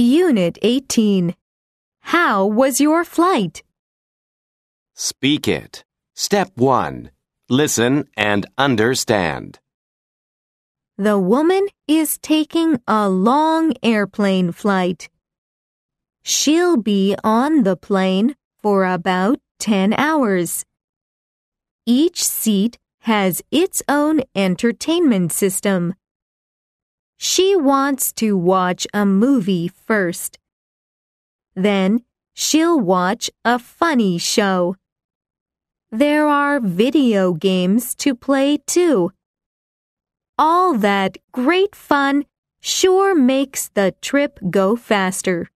Unit 18. How was your flight? Speak it. Step 1. Listen and understand. The woman is taking a long airplane flight. She'll be on the plane for about 10 hours. Each seat has its own entertainment system. She wants to watch a movie first. Then she'll watch a funny show. There are video games to play too. All that great fun sure makes the trip go faster.